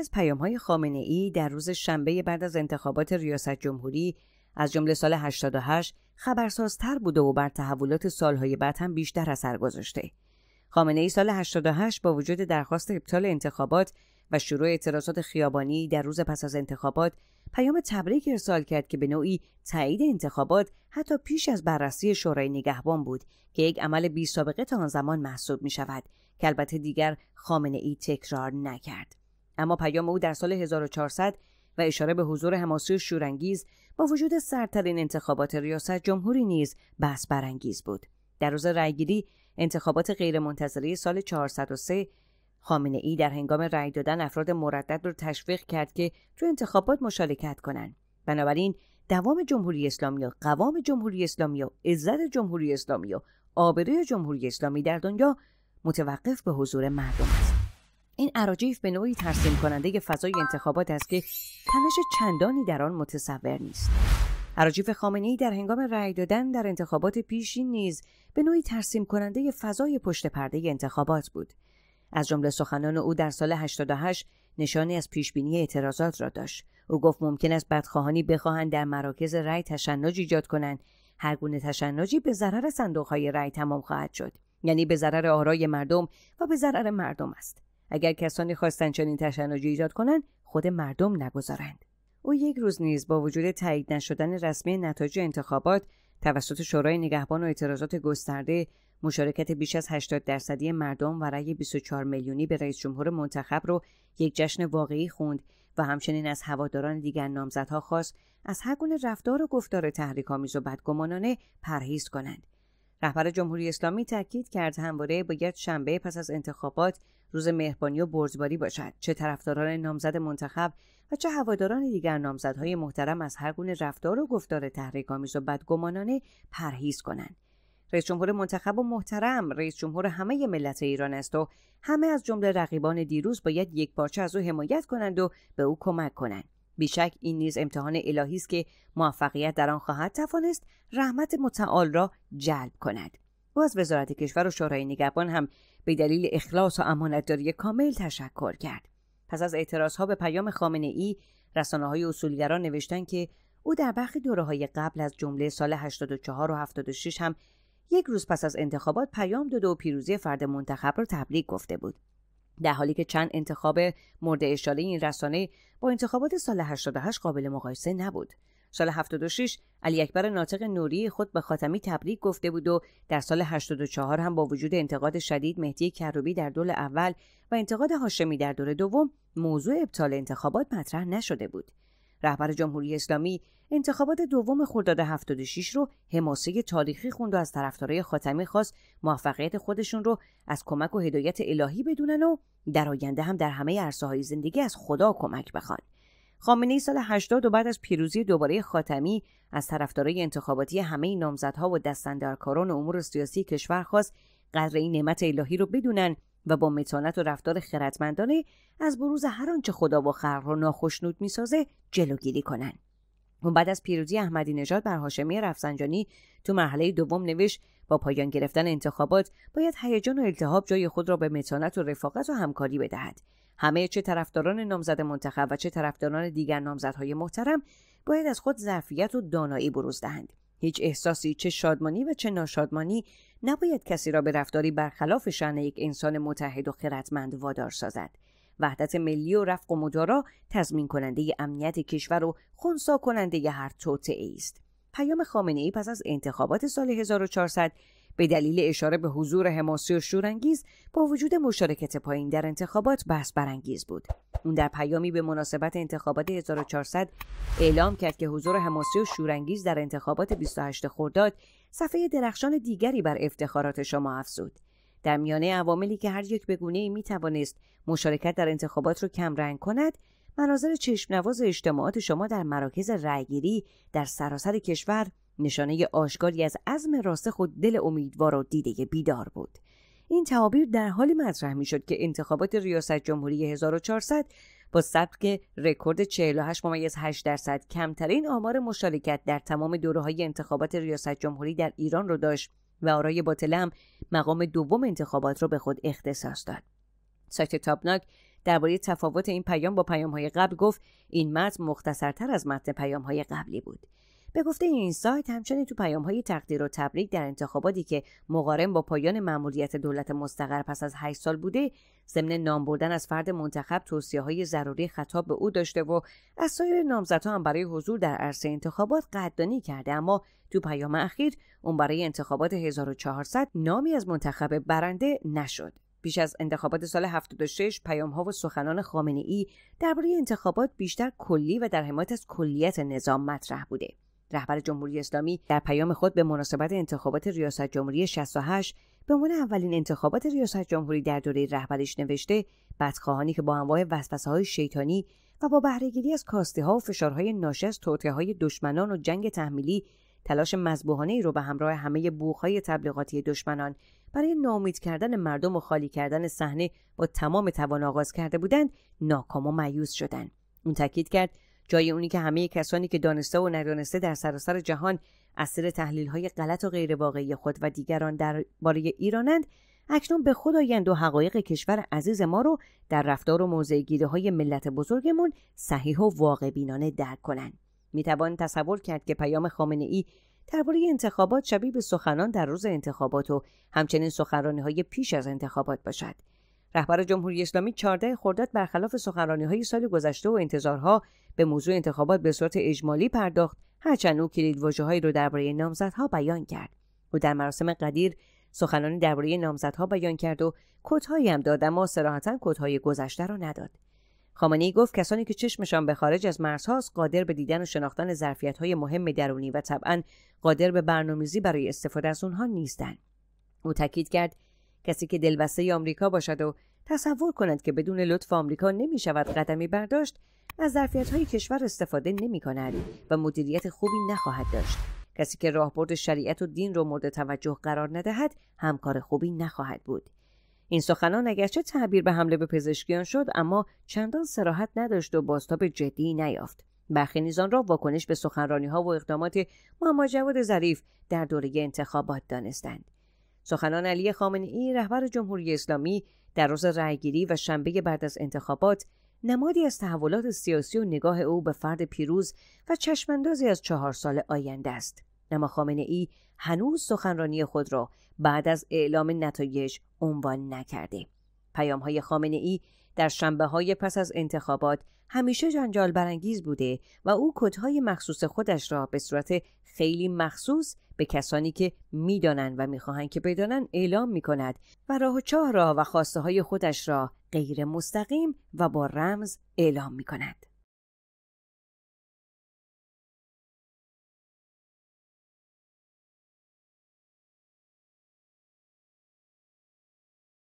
از پیام های خامنه ای در روز شنبه بعد از انتخابات ریاست جمهوری از جمله سال 88 خبرسازتر بوده و بر تحولات سالهای بعد هم بیشتر اثر گذاشته. خامنه ای سال 88 با وجود درخواست ابطال انتخابات و شروع اعتراضات خیابانی در روز پس از انتخابات پیام تبریک ارسال کرد که به نوعی تایید انتخابات حتی پیش از بررسی شورای نگهبان بود که یک عمل بی سابقه تا آن زمان محسوب می شود که البته دیگر خامنه ای تکرار نکرد. اما پیام او در سال 1400 و اشاره به حضور حماسی شورانگیز با وجود سردترین انتخابات ریاست جمهوری نیز بحث برانگیز بود در روز رأیگیری انتخابات غیرمنتظره سال 403 خامنه ای در هنگام رأی دادن افراد مردد را تشویق کرد که تو انتخابات مشارکت کنند بنابراین دوام جمهوری اسلامی و قوام جمهوری اسلامی و عزت جمهوری اسلامی و آبروی جمهوری اسلامی در دنیا متوقف به حضور مردم است این عراجیف به نوعی ترسیم کننده فضای انتخابات است که تنش چندانی در آن متصور نیست عراجیف خامنه ای در هنگام رأی دادن در انتخابات پیشین نیز به نوعی ترسیم کننده فضای پشت پرده انتخابات بود از جمله سخنان او در سال 88 نشانی از پیشبینی اعتراضات را داشت او گفت ممکن است بدخواهانی بخواهند در مراکز رأی تشنج ایجاد کنند هر گونه تشنجی به ضرر صندوقهای رأی تمام خواهد شد یعنی به ضرر آرای مردم و به ضرر مردم است اگر کسانی خواستند چنین تشنجی ایجاد کنند خود مردم نگذارند او یک روز نیز با وجود تایید نشدن رسمی نتایج انتخابات توسط شورای نگهبان و اعتراضات گسترده مشارکت بیش از 80 درصدی مردم و رأی 24 میلیونی به رئیس جمهور منتخب رو یک جشن واقعی خوند و همچنین از هواداران دیگر نامزدها خواست از هر گونه رفتار و گفتار تحریک‌آمیز و بدگمانانه پرهیز کنند رهبر جمهوری اسلامی تاکید کرد همواره باید شنبه پس از انتخابات روز مهربانی و بردباری باشد چه طرفداران نامزد منتخب و چه هواداران دیگر نامزدهای محترم از هر گونه رفتار و گفتار آمیز و بدگمانانه پرهیز کنند رئیس جمهور منتخب و محترم رئیس جمهور همه ملت ایران است و همه از جمله رقیبان دیروز باید یک پارچه از او حمایت کنند و به او کمک کنند بیشک این نیز امتحان الهی است که موفقیت در آن خواهد توانست رحمت متعال را جلب کند باز وزارت کشور و شورای نگهبان هم به دلیل اخلاص و امانتداری کامل تشکر کرد پس از اعتراض ها به پیام خامنه ای رسانه های اصولگران نوشتند که او در برخی دوره های قبل از جمله سال 84 و 76 هم یک روز پس از انتخابات پیام داده و پیروزی فرد منتخب را تبریک گفته بود در حالی که چند انتخاب مورد اشاره این رسانه با انتخابات سال 88 قابل مقایسه نبود. سال 76 علی اکبر ناطق نوری خود به خاتمی تبریک گفته بود و در سال 84 هم با وجود انتقاد شدید مهدی کروبی در دور اول و انتقاد هاشمی در دور دوم موضوع ابطال انتخابات مطرح نشده بود. رهبر جمهوری اسلامی انتخابات دوم خرداد 76 رو حماسه تاریخی خوند و از طرفدارای خاتمی خواست موفقیت خودشون رو از کمک و هدایت الهی بدونن و در آینده هم در همه عرصه زندگی از خدا کمک بخوان. خامنه ای سال 80 و بعد از پیروزی دوباره خاتمی از طرفدارای انتخاباتی همه نامزدها و دستاندرکاران امور سیاسی کشور خواست قدر این نعمت الهی رو بدونن و با متانت و رفتار خردمندانه از بروز هر آنچه خدا و خلق را ناخشنود میسازه جلوگیری کنند و بعد از پیروزی احمدی نژاد بر هاشمی رفسنجانی تو مرحله دوم نوشت با پایان گرفتن انتخابات باید هیجان و التحاب جای خود را به متانت و رفاقت و همکاری بدهد همه چه طرفداران نامزد منتخب و چه طرفداران دیگر نامزدهای محترم باید از خود ظرفیت و دانایی بروز دهند هیچ احساسی چه شادمانی و چه ناشادمانی نباید کسی را به رفتاری برخلاف شعن یک انسان متحد و خیرتمند وادار سازد وحدت ملی و رفق و مدارا تضمین کننده ی امنیت کشور و خونسا کننده هر توطعه است پیام خامنه ای پس از انتخابات سال 1400 به دلیل اشاره به حضور حماسی و شورانگیز با وجود مشارکت پایین در انتخابات بحث برانگیز بود اون در پیامی به مناسبت انتخابات 1400 اعلام کرد که حضور حماسی و شورانگیز در انتخابات 28 خرداد صفحه درخشان دیگری بر افتخارات شما افزود در میانه عواملی که هر یک به می میتوانست مشارکت در انتخابات رو رنگ کند مناظر نواز اجتماعات شما در مراکز رأیگیری در سراسر کشور نشانه آشکاری از عزم راسخ خود دل امیدوار و دیده بیدار بود این تعابیر در حالی مطرح شد که انتخابات ریاست جمهوری 1400 با سبک رکورد 48 ممیز 8 درصد کمترین آمار مشارکت در تمام دوره های انتخابات ریاست جمهوری در ایران را داشت و آرای باطلم مقام دوم انتخابات را به خود اختصاص داد. سایت تابناک درباره تفاوت این پیام با پیام های قبل گفت این متن مختصرتر از متن پیام های قبلی بود. به گفته این سایت همچنین تو پیام های تقدیر و تبریک در انتخاباتی که مقارن با پایان مأموریت دولت مستقر پس از 8 سال بوده ضمن نام بردن از فرد منتخب توصیه های ضروری خطاب به او داشته و از سایر نامزدها هم برای حضور در عرصه انتخابات قدردانی کرده اما تو پیام اخیر اون برای انتخابات 1400 نامی از منتخب برنده نشد پیش از انتخابات سال 76 پیام ها و سخنان خامنه ای درباره انتخابات بیشتر کلی و در حمایت از کلیت نظام مطرح بوده رهبر جمهوری اسلامی در پیام خود به مناسبت انتخابات ریاست جمهوری 68 به عنوان اولین انتخابات ریاست جمهوری در دوره رهبریش نوشته بدخواهانی که با انواع وسوسه شیطانی و با بهرهگیری از کاسته ها و فشارهای ناشی از توطئه های دشمنان و جنگ تحمیلی تلاش مذبوحانه ای رو به همراه همه بوخهای تبلیغاتی دشمنان برای نامید کردن مردم و خالی کردن صحنه با تمام توان آغاز کرده بودند ناکام و مایوس شدند اون تاکید کرد جای اونی که همه کسانی که دانسته و ندانسته در سراسر جهان اثر تحلیل های غلط و غیرواقعی خود و دیگران درباره ایرانند اکنون به خود آیند و حقایق کشور عزیز ما رو در رفتار و موضع های ملت بزرگمون صحیح و واقع بینانه درک کنند میتوان تصور کرد که پیام خامنه ای درباره انتخابات شبیه به سخنان در روز انتخابات و همچنین سخنرانی های پیش از انتخابات باشد رهبر جمهوری اسلامی 14 خرداد برخلاف سخنرانی های سال گذشته و انتظارها به موضوع انتخابات به صورت اجمالی پرداخت هرچند او کلیدواژههایی را درباره نامزدها بیان کرد او در مراسم قدیر سخنانی درباره نامزدها بیان کرد و کدهایی هم داد اما صراحتا کدهای گذشته را نداد خامنه گفت کسانی که چشمشان به خارج از مرزهاست قادر به دیدن و شناختن های مهم درونی و طبعا قادر به برنامه‌ریزی برای استفاده از اونها نیستند او تاکید کرد کسی که دلبسته آمریکا باشد و تصور کند که بدون لطف آمریکا نمی شود قدمی برداشت از ظرفیت های کشور استفاده نمی کند و مدیریت خوبی نخواهد داشت کسی که راهبرد شریعت و دین را مورد توجه قرار ندهد همکار خوبی نخواهد بود این سخنان اگرچه تعبیر به حمله به پزشکیان شد اما چندان سراحت نداشت و بازتاب جدی نیافت برخی نیز آن را واکنش به سخنرانی ها و اقدامات محمد جواد ظریف در دوره انتخابات دانستند سخنان علی ای رهبر جمهوری اسلامی در روز رأیگیری و شنبه بعد از انتخابات نمادی از تحولات سیاسی و نگاه او به فرد پیروز و چشماندازی از چهار سال آینده است اما خامنه ای هنوز سخنرانی خود را بعد از اعلام نتایج عنوان نکرده پیام های خامنه ای در شنبه های پس از انتخابات همیشه جنجال برانگیز بوده و او کدهای مخصوص خودش را به صورت خیلی مخصوص به کسانی که میدانند و میخواهند که بدانند اعلام میکند و راه و چاه را و خواسته های خودش را غیر مستقیم و با رمز اعلام میکند